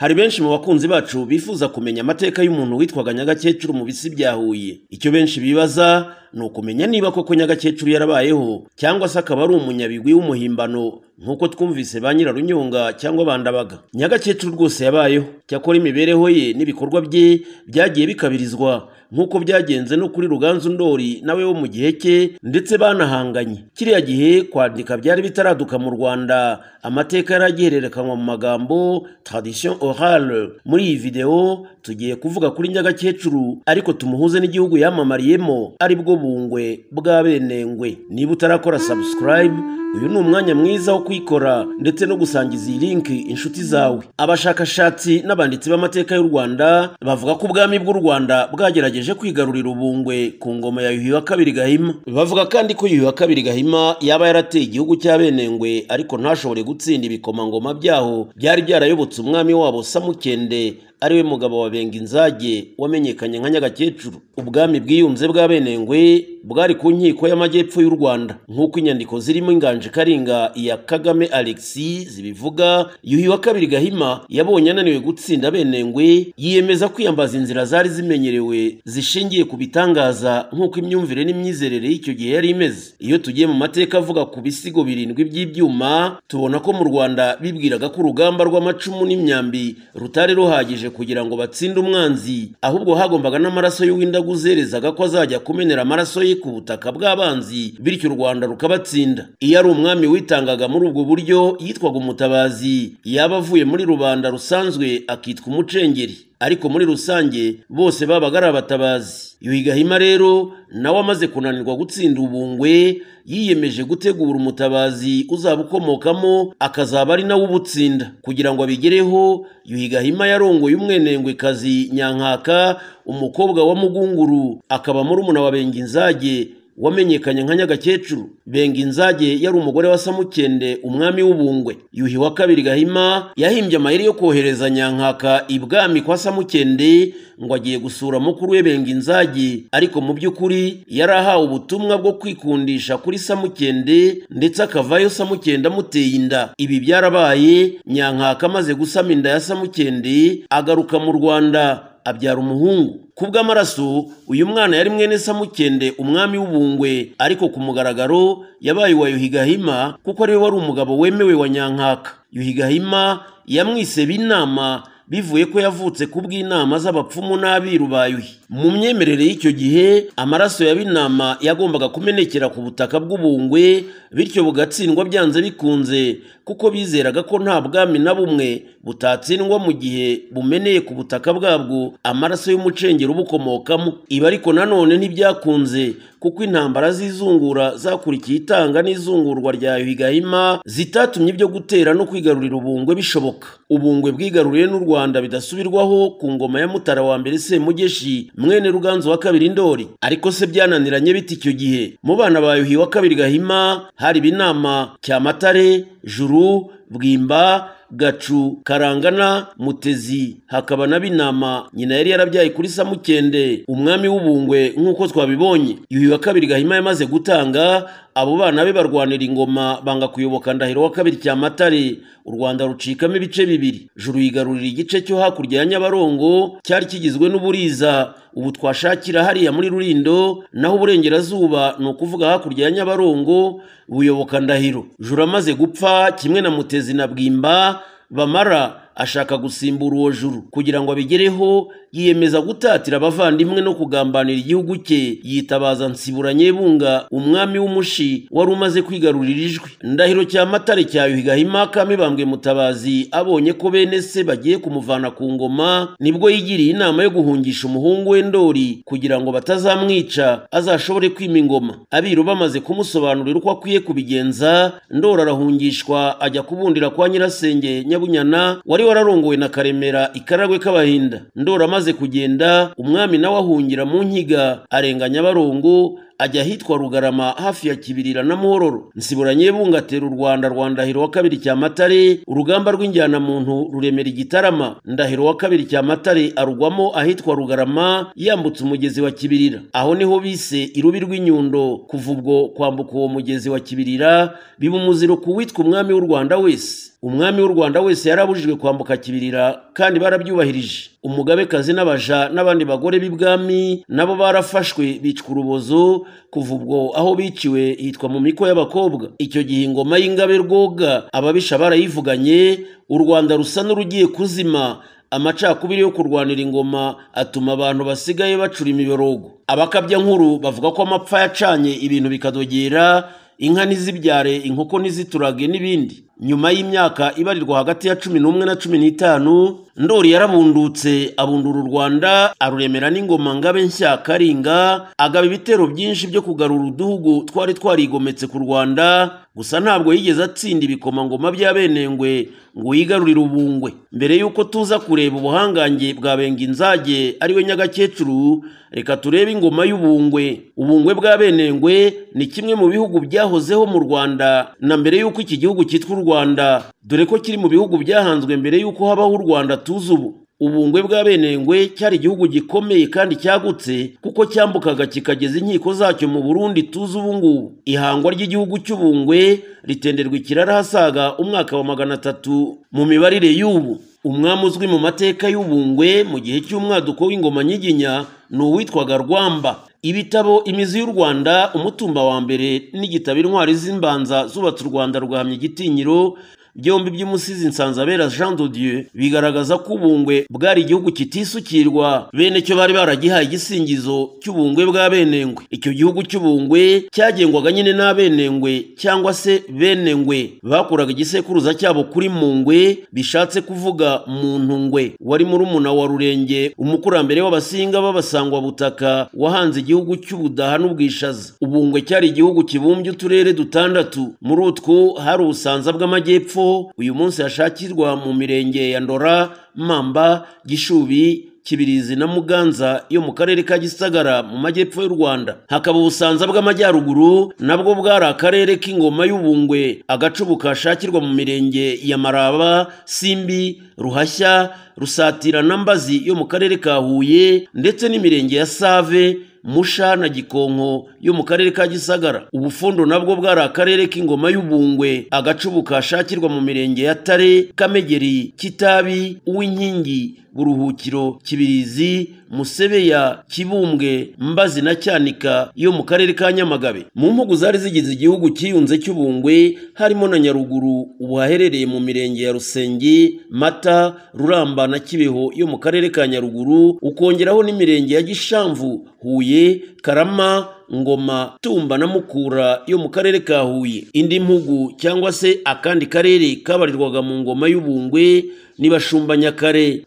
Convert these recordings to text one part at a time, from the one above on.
hari benshi mu bakunzi bacu bifuza kumenya amateka y'umuntu witwaga nyagakecuru mu bisi bya huye icyo benshi bibaza ni ukumenya niba koko nyagakecuru yarabayeho cyangwa se akaba ari umunyabigwi w'umuhimbano nk'uko twumvise ba nyirarunyonga cyangwa bandabaga nyagakecuru rwose yabayeho cyakora imibereho ye n'ibikorwa bye byagiye bikabirizwa nk'uko byagenze no kuri ruganzu ndori nawe wo mu gihe cye ndetse banahanganye kiriya gihe kwandika byari bitaraduka mu rwanda amateka yari agihererekanywa mu magambo tradition orale muri iyi videwo tugiye kuvuga kuri nyagakecuru ariko tumuhuze n'igihugu yamamariyemo ari bwo bungwe bwa benengwe niba utarakora subscribe uyu ni umwanya mwiza wo kwikora ndetse no gusangiza iyi linki inshuti zawe abashakashatsi n'abanditsi b'amateka y'u rwanda bavuga ko ubwami bw'u rwanda bwagerageje kwigarurira ubungwe ku ngoma ya yuhi wa kabiri gahima bavuga kandi ko yuhi wa kabiri gahima yaba yarateye igihugu cya benengwe ariko ntashobore gutsinda ibikomangoma byaho byari byarayobotse umwami wabo samukende ari we mugabo wa benga inzage wamenyekanye nka nyagakecuru ubwami bwiyunze bwa benengwe bwari ku nkiko y'amajyepfo y'u rwanda nk'uko inyandiko zirimo inganji karinga iya kagame alexi zibivuga yuhi wa kabiri gahima yabonye ananiwe gutsinda benengwe yiyemeza kwiyambaza inzira zari zimenyerewe zishingiye ku bitangaza nk'uko imyumvire n'imyizerere y'icyo gihe yari imeze iyo tugiye mu mateka avuga ku bisigo birindwi by'ibyuma tubona ko mu rwanda bibwiraga ko urugamba rw'amacumu n'imyambi rutari ruhagije kugira ngo batsinde umwanzi ahubwo hagombaga n'amaraso y'uwindaguzerezaga ko azajya kumenera amaraso ye ku butaka bw'abanzi bityo u rwanda rukabatsinda iyo ari umwami witangaga muri ubwo buryo yitwaga umutabazi yaba avuye muri rubanda rusanzwe akitwa umucengeri ariko muri rusange bose babaga ari abatabazi yuhi rero nawe amaze kunanirwa gutsinda ubungwe yiyemeje gutegura umutabazi uzaba ukomokamo akazaba ari nawe ubutsinda kugira ngo abigereho yuhi yarongoye umwenengwekazi nyankaka umukobwa wa mugunguru akaba murumuna wa benginzage wamenyekanye nka nyagakecuru benga inzage yari umugore wa samukende umwami w'ubungwe yuhi wa kabiri gahima yahimbye amayeri yo kohereza nyankaka ibwami kwa samukende ngo agiye gusura mukuru we benga inzage ariko mu by'ukuri yari ahawe ubutumwa bwo kwikundisha kuri samukende ndetse akavayo samukende amuteye inda ibi byarabaye nyankaka amaze gusama inda ya samukende agaruka mu rwanda abyara umuhungu ku bw'amaraso uyu mwana yari mwene samukende umwami w'ubungwe ariko ku mugaragaro yabaye uwa yuhigahima kuko ariwe wari umugabo wemewe wa nyankaka yuhigahima yamwiseba inama bivuye ko yavutse ku bw'inama z'abapfumu n'abiru bayuhi mu myemerere y'icyo gihe amaraso ya binama yagombaga kumenekera ku butaka bw'ubungwe bityo bugatsindwa byanze bikunze kuko bizeraga ko nta bwami na bumwe butatsindwa mu gihe bumeneye ku butaka bwabwo amaraso y'umucengero ubukomokamo ibi ariko nanone ntibyakunze kuko intambara z'izungura zakurikiye itanga n'izungurwa rya Higahima zitatumye ibyo gutera no kwigarurira ubungwe bishoboka ubungwe bwigaruriye n'u Rwanda bidasubirwaho ku ngoma ya Mutara wa mbere Mugeshi mwene Ruganzu wa kabiri Ndori ariko se byananiranye biti icyo gihe mu bana ba Yuhi wa kabiri Gahima hari ibinama Cyamatare Juru Bwimba gacu karangana mutezi hakaba na binama nyina yari yarabyaye kuri samukende umwami w'ubungwe nk'uko twabibonye yuhi wa kabiri gahima yamaze gutanga abo bana be barwanira ingoma banga kuyoboka ndahiro wa kabiri cyamatare u rwanda rucikamo ibice bibiri juru yigarurira igice cyo hakurya ya nyabarongo cyari kigizwe n'uburiza ubu twashakira hariya muri rurindo naho uburengerazuba ni ukuvuga hakurya ya nyabarongo buyoboka ndahiro juru amaze gupfa kimwe na mutezi na bwimba bamara ashaka gusimbura uwo juru kugira ngo abigereho yiyemeza gutatira abavandimwe no kugambanira igihugu cye yitabaza nsiburanyebunga umwami w'umushi wari umaze kwigarurira ijwi ndahiro cya matare cyayuhiga himaka mibambwe mutabazi abonye ko bene se bagiye kumuvana ku ngoma nibwo yigiriye inama yo guhungisha umuhungu we ndori kugira ngo batazamwica azashobore kwima ingoma abiru bamaze kumusobanurira uko akwiye kubigenza ndori arahungishwa ajya kubundira kwa nyirasenge nyabunyana wari wararongowe na karemera ikaragwe k'abahinda ndori amaze kugenda umwami nawe ahungira mu nkiga arenga nyabarongo ajya ahitwa rugarama hafi ya kibirira na mororo nsibura nyebunga u rwanda rwa ndahiro wa kabiri cyamatare urugamba rw'injyanamuntu ruremera igitarama ndahiro wa kabiri cyamatare arugwamo ahitwa rugarama yambutse umugezi wa kibirira aho niho bise irubi rw'inyundo kuva ubwo kwambuka uwo mugezi wa kibirira biba umuziro ku witwa umwami w'u rwanda wese umwami w'u rwanda wese yarabujijwe kwambuka kibirira kandi barabyubahirije umugabekazi n'abaja n'abandi bagore b'ibwami nabo barafashwe bicwa urubozo kuva ubwo aho biciwe yitwa mu miko y'abakobwa icyo gihe ingoma y'ingabe rwoga ababisha barayivuganye u rwanda rusa n'urugiye kuzima amacakubiri yo kurwanira ingoma atuma abantu basigaye bacura imiborogo abakabya nkuru bavuga ko amapfa yacanye ibintu bikadogera inka ntizibyare inkoko ntiziturage n'ibindi nyuma y'imyaka ibarirwa hagati ya cumi n'umwe na cumi n'itanu ndori yarabundutse abundura u rwanda aruremera n'ingoma ngabe nshya karinga agaba ibitero byinshi byo kugarura uduhugu twari twarigometse ku rwanda gusa ntabwo yigeze atsinda ibikomangoma bya benengwe ngo yigarurire ubungwe mbere y'uko tuza kureba ubuhangange bwa benginzage ariwe nyagakecuru reka turebe ingoma y'ubungwe ubungwe bwa benengwe ni kimwe mu bihugu byahozeho mu rwanda na mbere y'uko iki gihugu cyitwa u rwanda rwanda dore ko kiri mu bihugu byahanzwe mbere y'uko habaho u rwanda tuzi ubu ubungwe bwa benengwe cyari igihugu gikomeye kandi cyagutse kuko cyambukaga kikageza inkiko zacyo mu burundi tuzi ubu ihangwa ry'igihugu cy'ubungwe ritenderwa ikirara hasaga umwaka wa magana atatu mu mibarire y'ubu umwami uzwi mu mateka y'ubungwe mu gihe cy'umwaduko w'ingoma nyiginya ni uwitwaga rwamba ibitabo imizi y'u rwanda umutumba wa mbere n'igitabo intwari z'imbanza zubatse u rwanda rwamye igitinyiro byombi by'umusizi nsanzabera jean de Dieu bigaragaza ko ubungwe bwari igihugu kitisukirwa bene cyo bari baragihaye igisingizo cy'ubungwe bwa benengwe icyo gihugu cy'ubungwe cyagengwaga nyine n'abenengwe cyangwa se benengwe bakuraga igisekuruza cyabo kuri mungwe bishatse kuvuga muntu ngwe wari murumuna wa rurenge umukurambere w'abasinga babasangwa butaka wahanze igihugu cy'ubudaha n'ubwishaza ubungwe cyari igihugu kibumbye uturere dutandatu muri utwo hari ubusanza bw'amajyepfo y'epfo uyu munsi hashakirwa mu mirenge ya ndora mamba gishubi kibirizi na muganza yo mu karere ka gisagara mu majyepfo y'u rwanda hakaba ubusanza bw'amajyaruguru nabwo bwari akarere k'ingoma y'ubungwe agacubu kashakirwa mu mirenge ya maraba simbi ruhashya rusatira na mbazi yo mu karere ka huye ndetse n'imirenge ya save musha na gikonko yo mu karere ka gisagara ubufundo nabwo bwari akarere k'ingoma y'ubungwe agacubuka kashakirwa mu mirenge ya tare kamegeri kitabi uw'inkingi buruhukiro kibirizi musebeya kibumbwe mbazi na cyanika yo mu karere ka nyamagabe mu mpugu zari zigize igihugu cyiyunze cy'ubungwe harimo na nyaruguru ubu mu mirenge ya rusenge mata ruramba na kibeho yo mu karere ka nyaruguru ukongeraho n'imirenge ya gishamvu huye karama ngoma tumba na mukura yo mu karere ka huye indi mpugu cyangwa se akandi karere kabarirwaga mu ngoma y'ubungwe ni bashumba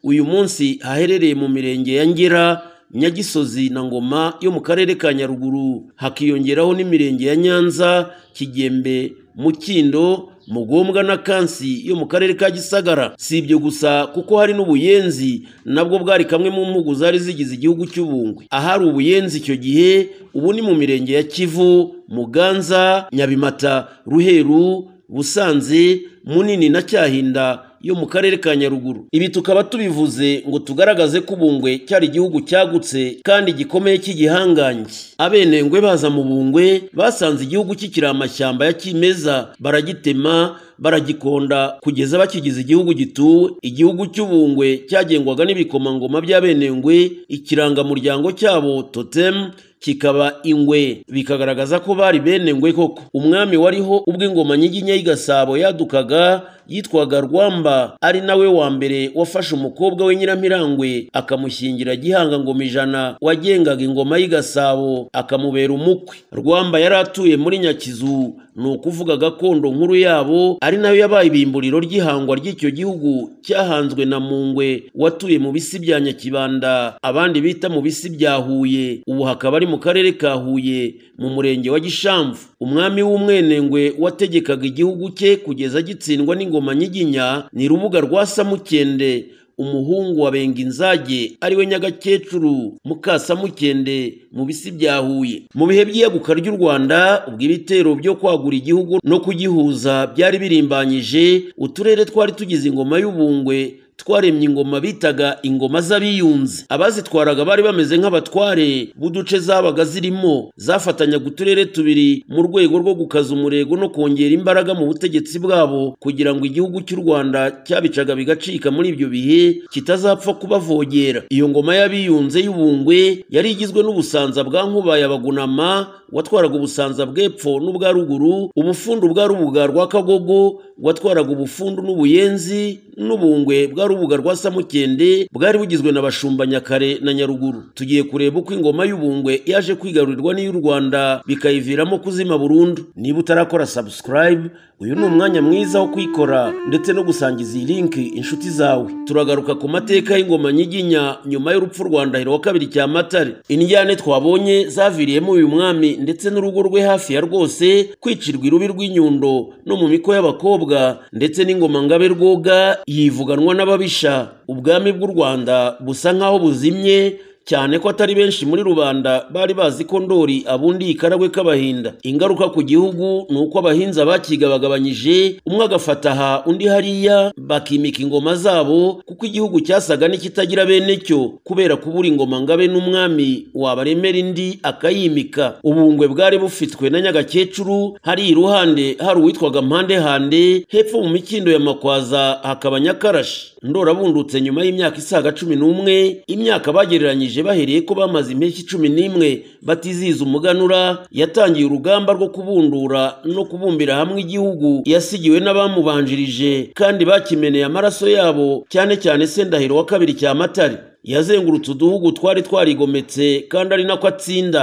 uyu munsi haherereye mu mirenge ya ngera nyagisozi na ngoma yo mu karere ka nyaruguru hakiyongeraho n'imirenge ya nyanza kigembe mukindo mugombwa na kansi yo mu karere ka gisagara si ibyo gusa kuko hari n'ubuyenzi nabwo bwari kamwe mu mpugu zari zigize igihugu cy'ubungwe ahari ubuyenzi icyo gihe ubu ni mu mirenge ya kivu muganza nyabimata ruheru busanze munini na cyahinda yo mu karere ka Nyaruguru ibi tukaba tubivuze ngo tugaragaze ko Ubungwe cyari igihugu cyagutse kandi gikomeye cy'igihangange abenengwe baza mu Bungwe basanze igihugu kikiri amashyamba ya kimeza baragitema baragikonda kugeza bakigize igihugu gituwe igihugu cy'ubungwe cyagengwaga n'ibikomangoma by'abenengwe ikirangamuryango cyabo totem kikaba ingwe bikagaragaza ko bari bene ngwe koko umwami wariho ubwo ingoma nyiginya y'igasabo yadukaga yitwaga rwamba ari nawe wa mbere wafashe umukobwa we nyiramirangwe akamushyingira gihanga ngoma ijana wagengaga ingoma y'igasabo akamubera umukwe rwamba yari atuye muri nyakizu ni ukuvuga gakondo nkuru yabo ari nayo yabaye ibimburiro ry'ihangwa ry'icyo gihugu cyahanzwe na mungwe watuye mu bisi bya nyakibanda abandi bita mu bisi bya huye ubu hakaba ari mu karere ka huye mu murenge wa gishamvu umwami w'umwenengwe wategekaga igihugu cye kugeza gitsindwa n'ingoma nyiginya ni rubuga rwa samukende umuhungu wa benginzage ariwe nyagakecuru mukasamukende mu bisi bya huye mu bihe by'iyaguka ry'u rwanda ubwo ibitero byo kwagura igihugu no kugihuza byari birimbanyije uturere twari tugize ingoma y'ubungwe twaremye ingoma bitaga ingoma z'abiyunze abazitwaraga bari bameze nk'abatware b'uduce zabaga zirimo zafatanyaga uturere tubiri mu rwego rwo gukaza umurego no kongera imbaraga mu butegetsi bwabo kugira ngo igihugu cy'u rwanda cyabicaga bigacika muri ibyo bihe kitazapfa kubavogera iyo ngoma y'abiyunze y'ubungwe yari igizwe n'ubusanza bwa nkubaye abagunama watwaraga ubusanza bw'epfo n'ubwa ruguru ubufundu bwa rubuga rwa kagogo watwaraga ubufundu n'ubuyenzi n'ubungwe bwa rwa samukende bwari bugizwe na bashumba na nyaruguru tugiye kureba uko ingoma y'ubungwe yaje kwigarurirwa n'iy'u rwanda bikayiviramo kuzima burundu niba utarakora subscribe uyu ni umwanya mwiza wo kwikora ndetse no gusangiza iyi linki inshuti zawe turagaruka ku mateka y'ingoma nyiginya nyuma y'urupfu rwa ndahiro wa kabiri cya cyamatare indyane twabonye zaviriyemo uyu mwami ndetse n'urugo rwe hafi ya rwose kwicirwa irubi rw'inyundo no mu miko y'abakobwa ndetse n'ingoma ngabe rwoga yivuganwa n'ababisha ubwami bw'u rwanda busa nk'aho buzimye cyane ko atari benshi muri rubanda bari bazi ko ndori abundi ikaragwe k'abahinda ingaruka ku gihugu ni uko abahinza bakiga bagabanyije umwe agafata aha undi hariya bakimika ingoma zabo kuko igihugu cyasaga n'ikitagira bene cyo kubera kubura ingoma ngabe n'umwami wabaremera indi akayimika ubungwe bwari bufitwe na nyagakecuru hari iruhande hari uwitwaga mpande hande hepfo mu mikindo ya makwaza hakaba nyakarashi abundutse nyuma y'imyaka isaga cumi n'umwe imyaka bagereranyije bafatanyije bahereye ko bamaze impeshyi cumi n'imwe batizihiza umuganura yatangiye urugamba rwo kubundura no kubumbira hamwe igihugu yasigiwe n'abamubanjirije kandi bakimeneye amaraso yabo cyane cyane sendahiro wa kabiri cya cyamatare yazengurutse uduhugu twari twarigometse kandi ari nako atsinda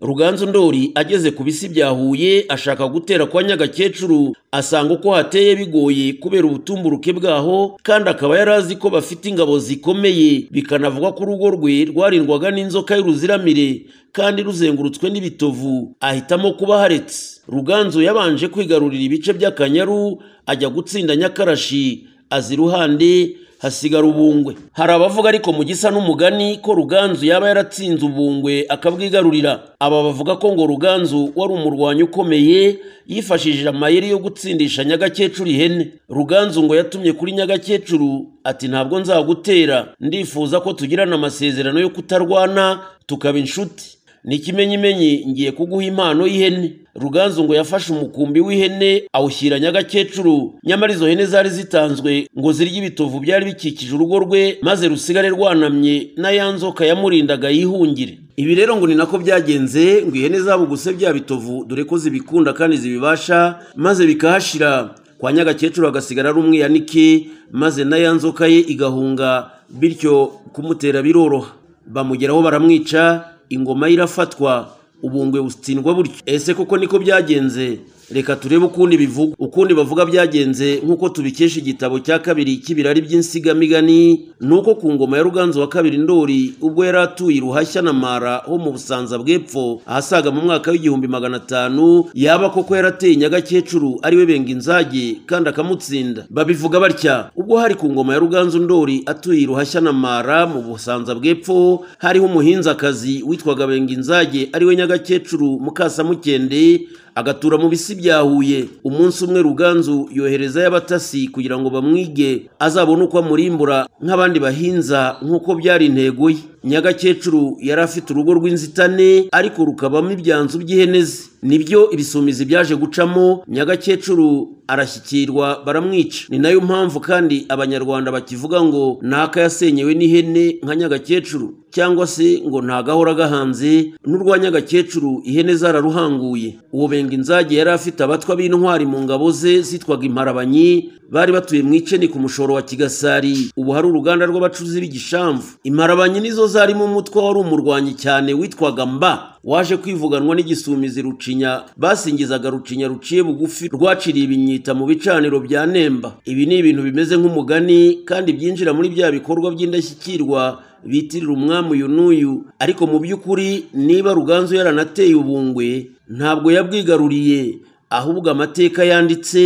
ruganzu ndori ageze ku bisi bya huye ashaka gutera kwa nyagakecuru asanga uko hateye bigoye kubera ubutumburuke bwaho kandi akaba yari azi ko bafite ingabo zikomeye bikanavugwa ko urugo rwe rwarindwaga n'inzoka y'uruziramire kandi ruzengurutswe n'ibitovu ahitamo kuba haretse ruganzu yabanje kwigarurira ibice by'akanyaru ajya gutsinda nyakarashi aza iruhande hasigara ubungwe hari abavuga ariko mu gisa n'umugani ko ruganzu yaba yaratsinze ubungwe akabwigarurira aba bavuga ko ngo ruganzu wari umurwanyi ukomeye yifashishije amayeri yo gutsindisha nyagakecuru ihene ruganzu ngo yatumye kuri nyagakecuru ati ntabwo nzagutera ndifuza ko tugirana amasezerano yo kutarwana tukaba inshuti ni ikimenyimenyi ngiye kuguha impano y'ihene ruganzu ngo yafashe umukumbi w'ihene awushyira nyagakecuru nyamara izo hene zari zitanzwe ngo zirye ibitovu byari bikikije urugo rwe maze rusigare rwanamye na ya nzoka yamurindaga yihungire ibi rero ngo ni nako byagenze ngo ihene zabuguse bya bitovu dore ko zibikunda kandi zibibasha maze bikahashira kwa nyagakecuru agasigara ari umwiyanike maze na ya nzoka ye igahunga bityo kumutera biroroha bamugeraho baramwica ingoma ye irafatwa ubungwe butsindwa butyo ese koko niko byagenze reka turebe ukundi bivuga ukundi bavuga byagenze nk'uko tubikesha igitabo cya kabiri cy'ibirari by'insigamigani ni uko ku ngoma ya ruganzu wa kabiri ndori ubwo yari atuye iruhashya na mara ho mu busanza bw'epfo ahasaga mu mwaka w'igihumbi magana atanu yaba koko yarateye nyagakecuru ari we benga inzage kandi akamutsinda babivuga batya ubwo hari ku ngoma ya ruganzu ndori atuye iruhashya na mara mu busanza bw'epfo hariho umuhinzi akazi witwaga benga inzage ari we nyagakecuru mukasa mukende agatura mu bisi bya huye umunsi umwe ruganzu yoherezayo abatasi kugira ngo bamwige azabone uko amurimbura nk'abandi bahinza nk'uko byari intego ye nyagakecuru yari afite urugo rw'inzitane ariko rukabamo ibyanzu by'ihene ze nibyo ibisumizi byaje gucamo nyagakecuru arashyikirwa baramwica ni nayo mpamvu kandi abanyarwanda bakivuga ngo ntaka yasenyewe n'ihene nka nyagakecuru cyangwa se ngo ntagahora gahanze n'urwa nyagakecuru ihene zararuhanguye uwo benga inzage yari afite abatwa b'intwari mu ngabo ze zitwaga imparabanyi bari batuye mu ikeni ku mushoro wa kigasari ubu hari uruganda rw'abacuruzi b'igishamvu imparabanyi nizo zarimo umutwe wari umurwanyi cyane witwaga mba waje kwivuganwa n'igisumizi rucinya basingizaga rucinya ruciye bugufi rwaciriye ibinyita mu bicaniro bya nemba ibi ni ibintu bimeze nk'umugani kandi byinjira muri bya bikorwa by'indashyikirwa bitirira umwami uyu n'uyu ariko mu by'ukuri niba ruganzu yaranateye ubungwe ntabwo yabwigaruriye ahubwo amateka yanditse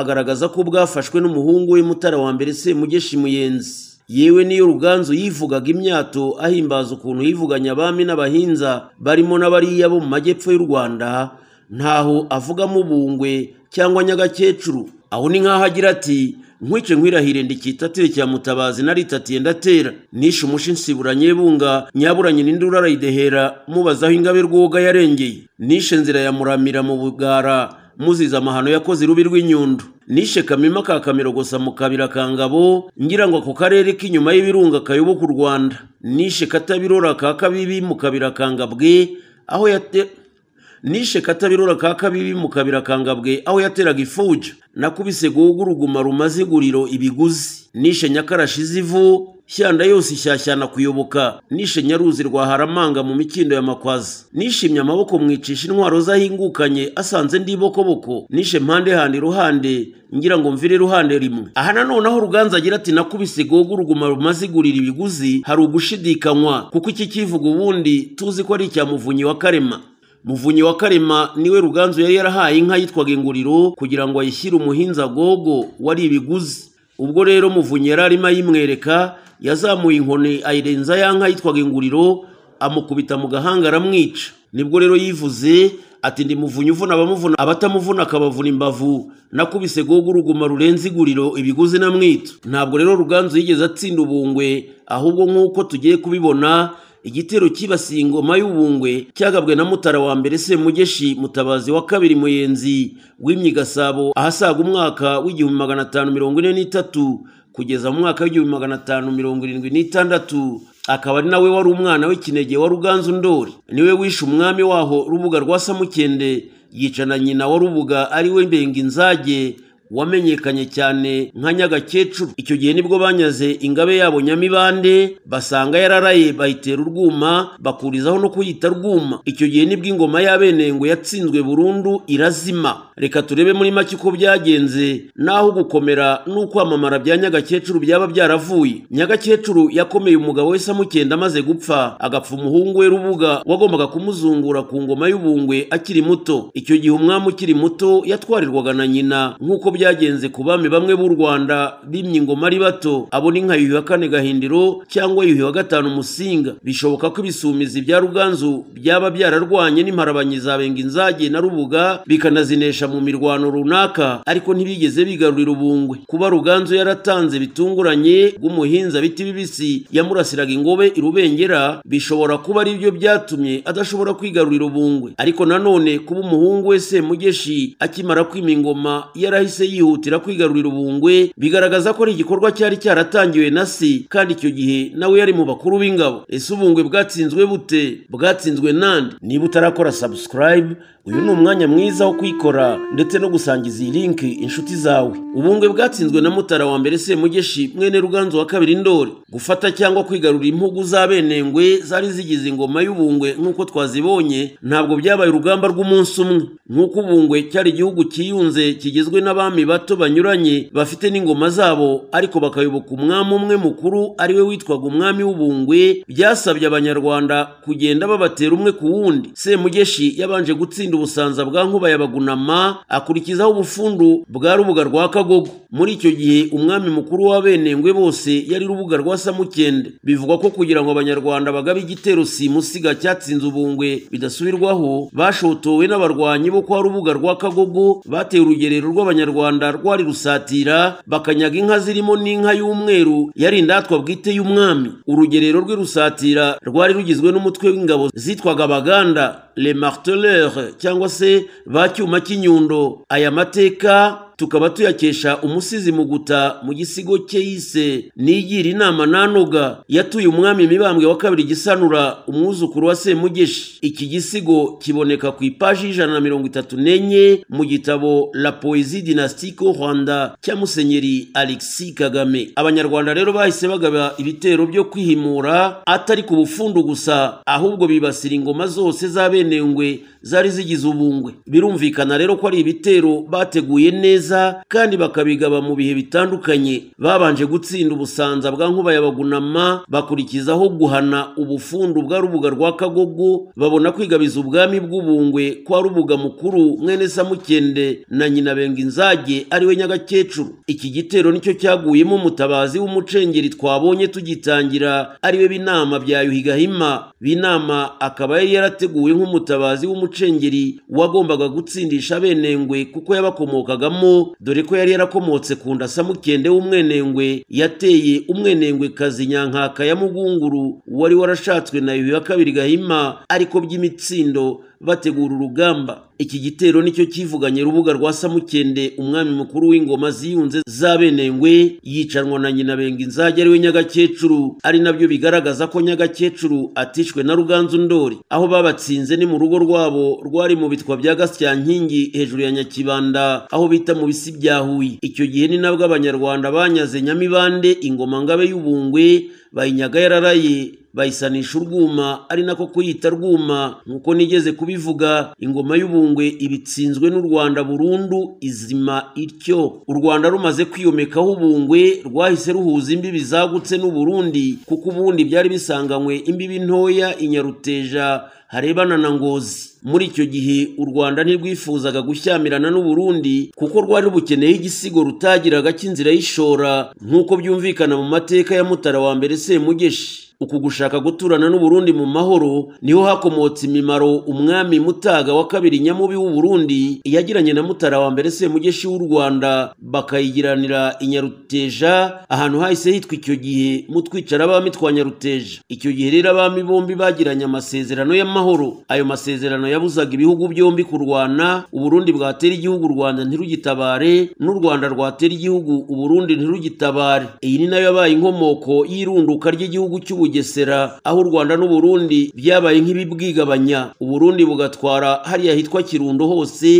agaragaza ko bwafashwe n'umuhungu we’ mutara wa mbere Se Mugeshi muyenzi yewe niyo ruganzu yivugaga imyato ahimbaza ukuntu yivuganye abami n'abahinza barimo n'abariya bo mu majyepfo y'u rwanda ntaho avugamo ubungwe cyangwa nyagakecuru aho ni nk'aho agira ati nkwice nkwirahire ndikita cya mutabazi naritatiye ndatera nishe umushe nsibura nyebunga nyaburanye ninde urarayidehera aho ingabe rwoga yarengeye nishe nzira ya muramira mu bugara muzize amahano yakoze irubi rw'inyundo nishe kamima ka kamiro gusa mu kabira ka ngabo ngira ngo ako karere k'inyuma y'ibirunga kayoboka u rwanda nishe katabirora ka kabibi mu kabira ka ngabwe aho yate nishe katabirora ka kabibi mu kabira ka ngabwe aho yateraga ifuja nakubise guhuga uruguma rumaze iguriro ibiguzi nishe nyakarashi izivu shyanda yose ishyashyana kuyoboka nishe nyaruzi rwa haramanga mu mikindo ya makwaza nishimye amaboko mwicisha intwaro z'ahingukanye asanze ndibokoboko nishe mpande handi iruhande ngira ngo mvire iruhande rimwe aha nanone aho ruganza agira ati nakubise gogo uruguma rumazigurira ibiguzi hari ugushidikanywa kuko iki kivuga ubundi tuzi ko ari icya muvunyi wa karema muvunyi wa karema niwe ruganzu yari yarahaye inka yitwaga inguriro kugira ngo ayishyire umuhinza gogo wari ibiguzi ubwo rero muvunyi yari arimo ayimwereka yazamuye inkoni ayirenza ya nka yitwaga inguriro amukubita mu gahanga aramwica nibwo rero yivuze ati ndi muvunyi uvuna abamuvuna abatamuvuna akabavuna imbavu nakubise gogo uruguma rurenze iguriro ibiguzi na mwito ntabwo rero ruganzu yigeze atsinda ubungwe ahubwo nk'uko tugiye kubibona igitero cyibasiye ingoma y'ubungwe cyagabwe na mutara wa mbere semugeshi mutabazi wa kabiri muyenzi wimye gasabo ahasaga umwaka w'igihumbi magana atanu mirongo ine n'itatu kugeza mu mwaka w'igihumbi magana atanu mirongo irindwi n'itandatu akaba ari nawe wari umwana w'ikinege wa ruganzu ndori niwe wishe umwami waho rubuga rwa samukende yicana nyina wa rubuga ari we mbenga inzage wamenyekanye cyane nka nyagakecuru icyo gihe nibwo banyaze ingabe yabo nyamibande basanga yararaye bayitera urwuma bakurizaho no kuyita rwuma icyo gihe nibwo ingoma y'abenengo yatsinzwe burundu irazima reka turebe muri make uko byagenze naho gukomera n'ukwamamara bya nyagakecuru byaba byaravuye nyagakecuru yakomeye umugabo we samukenda amaze gupfa agapfa umuhungu we rubuga wagombaga kumuzungura ku ngoma y'ubungwe akiri muto icyo gihe umwami ukiri muto yatwarirwaga na nyina nk'uko byagenze ku bami bamwe b'u rwanda bimye ingoma ari bato abona inka yuhi wa kane gahindiro cyangwa yuhi wa gatanu musinga bishoboka ko ibisumizi bya ruganzu byaba byararwanye n'imparabanyi za benga inzage na rubuga bikanazinesha mu mirwano runaka ariko ntibigeze bigarurira ubungwe kuba ruganzu yaratanze bitunguranye bw'umuhinza biti bibisi yamurasiraga ingobe irubengera bishobora kuba ari byo byatumye adashobora kwigarurira ubungwe ariko nanone kuba umuhungu we semugeshi akimara kwima ingoma yarahise yihutira kwigarurira ubungwe bigaragaza ko ari igikorwa cyari cyaratangiwe na si kandi icyo gihe nawe yari mu bakuru b'ingabo ese ubungwe bwatsinzwe bute bwatsinzwe nande niba utarakora subscribe uyu ni umwanya mwiza wo kwikora ndetse no gusangiza iyi linki inshuti zawe ubungwe bwatsinzwe na mutara wa mbere semugeshi mwene ruganzu wa kabiri ndori gufata cyangwa kwigarurira impugu za z'abenengwe zari zigize ingoma y'ubungwe nk'uko twazibonye ntabwo byabaye urugamba rw'umunsi umwe nk'uko ubungwe cyari igihugu cyiyunze kigizwe n'abami bato banyuranye bafite n'ingoma zabo ariko bakayoboka umwami umwe mukuru ariwe witwaga umwami w'ubungwe byasabye abanyarwanda kugenda babatera umwe ku wundi semugeshi yabanje gutsinda atsinda ubusanza bwa nkuba ya bagunama akurikizaho ubufundu bwa rubuga rwa kagogo muri icyo gihe umwami mukuru w'abenengwe bose yari rubuga rwa samukende bivugwa ko kugira ngo abanyarwanda bagabe igitero simusiga cyatsinze ubungwe bidasubirwaho bashotowe n'abarwanyi bo kwa rubuga rwa kagogo bateye urugerero rw'abanyarwanda rwari rusatira bakanyaga inka zirimo n'inka y'umweru yari indatwa bwite y'umwami urugerero rwe rusatira rwari rugizwe n'umutwe w'ingabo zitwaga abaganda le marteleur cyangwa se ba cyuma cy'inyundo aya mateka tukaba tuyakesha umusizi muguta mu gisigo cye yise nigira inama nanoga yatuye umwami mibambwe wa kabiri gisanura umwuzukuru wa semugeshi iki gisigo kiboneka ku ipaji y'ijana na mirongo itatu n'enye mu gitabo la poesie dynastique rwanda cya musenyeri alexis kagame abanyarwanda rero bahise bagaba ibitero byo kwihimura atari ku bufundu gusa ahubwo bibasira ingoma zose z'abenengwe zari zigize ubungwe birumvikana rero ko ari ibitero bateguye neza neza kandi bakabigaba mu bihe bitandukanye babanje gutsinda ubusanza bwa nkuba ya bagunama bakurikizaho guhana ubufundu bwa rubuga rwa kagogo babona kwigabiza ubwami bw'ubungwe kwa rubuga mukuru mwene samukende na nyina benga inzage ariwe nyagakecuru iki gitero nicyo cyaguyemo umutabazi w'umucengeri twabonye tugitangira ariwe binama bya yuhigahima binama akaba yari yarateguwe nk'umutabazi w'umucengeri wagombaga gutsindisha abenengwe kuko yabakomokagamo dore ko yari yarakomotse ku ndasa mukende w'umwenengwe yateye umwenengwekazi nyankaka ya mugunguru wari warashatswe na yuhi wa kabiri gahima ariko by'imitsindo bategura urugamba iki gitero nicyo kivuganye urubuga rwa samukende umwami mukuru w'ingoma ziyunze z'abenengwe yicanwa na nyina benga inzage ariwe nyagakecuru ari nabyo bigaragaza ko nyagakecuru atishwe na ruganzu ndori aho babatsinze ni mu rugo rwabo rwari mu bitwa bya gasya hejuru ya nyakibanda aho bita mu bisi bya huye icyo gihe ni nabwo abanyarwanda banyaze nyamibande ingoma ngabe y'ubungwe bayinyaga yararaye bayisanisha urwuma ari nako kuyita rwuma nk'uko nigeze kubivuga ingoma y'ubungwe ibitsinzwe n'u rwanda burundu izima ityo u rwanda rumaze kwiyomekaho ubungwe rwahise ruhuza imbibi zagutse n'uburundi kuko ubundi byari bisanganywe imbibi ntoya inyaruteja harebana na ngozi muri icyo gihe u rwanda ntirwifuzaga gushyamirana n'u Burundi kuko rwari rubukeneyeho igisigo rutagiraga cy'inzira y'ishora nk'uko byumvikana mu mateka ya mutara wa mbere semugeshi uku gushaka guturana n'uburundi mu mahoro niho hakomotse imimaro umwami mutaga wa kabiri nyamubi w'uburundi yagiranye na mutara wa mbere semugeshi w'u rwanda bakayigiranira inyaruteja ahantu hahise hitwa icyo gihe mutwicara abami twa nyaruteja icyo gihe rero abami bombi bagiranye amasezerano y'amahoro ayo masezerano yabuzaga ibihugu byombi kurwana uburundi bwatera igihugu u rwanda ntirugitabare n'u rwanda rwatera igihugu uburundi ntirugitabare iyi ni nayo yabaye inkomoko y'irunduka ry'igihugu cy'ubugira Bugesera aho u Rwanda n'u Burundi byabaye nk'ibibwigabanya u Burundi bugatwara hariya hitwa Kirundo hose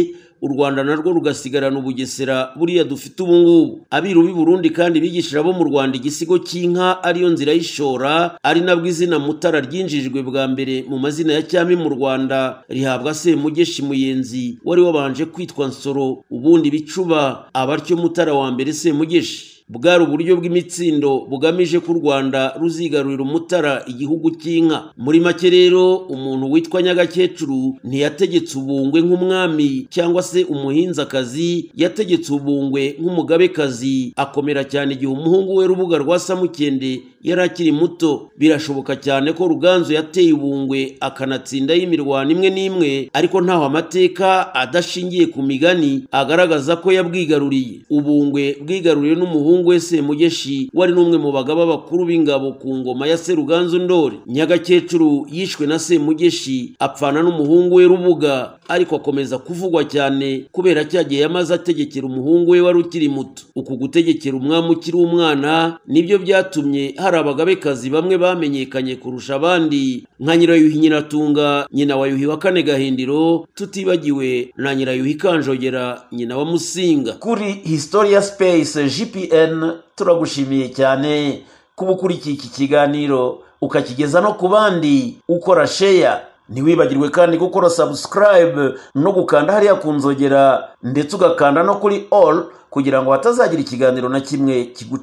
u Rwanda narwo rugasigarana ubugesera buriya dufite ubungubu abiru b'i Burundi kandi bigishira bo mu Rwanda igisigo cy'inka ariyo nzira y'ishora ari nabwo izina Mutara ryinjijwe bwa mbere mu mazina ya cyami mu Rwanda rihabwa Semugeshi Muyenzi wari wabanje kwitwa Nsoro ubundi Bicuba abatyo Mutara wa mbere Semugeshi bwari uburyo bw'imitsindo bugamije ko u rwanda ruzigarurira umutara igihugu cy'inka muri make rero umuntu witwa nyagakecuru ntiyategetse ubungwe nk'umwami cyangwa se umuhinzakazi yategetse ubungwe nk'umugabekazi akomera cyane igihe umuhungu we rubuga rwa samukende yari akiri muto birashoboka cyane ko ruganzu yateye ubungwe akanatsinda y'imirwano imwe n'imwe ariko ntaho amateka adashingiye ku migani agaragaza ko yabwigaruriye ubungwe bwigaruriwe n'umuhungu wese mugeshi wari n'umwe mu bagaba bakuru b'ingabo ku ngoma ya seruganzu ndori nyagakecuru yishwe na semugeshi apfana n'umuhungu we rubuga ariko akomeza kuvugwa cyane kubera cya gihe yamaze ategekera umuhungu we wari ukiri muto uku gutegekera umwami ukiri umwana nibyo byatumye hari abagabekazi bamwe bamenyekanye kurusha abandi nka nyirayuhi nyiratunga nyina wa yuhi wa kane gahindiro tutibagiwe na nyirayuhi kanjogera nyina wa musinga kuri historia space gpn turagushimiye cyane kuba ukurikiye iki kiganiro ukakigeza no ku bandi ukora sheya ntiwibagirwe kandi gukora sabusikarayibe no gukanda hariya ku nzogera ndetse ugakanda no kuri oru kugira ngo hatazagira ikiganiro na kimwe kigucika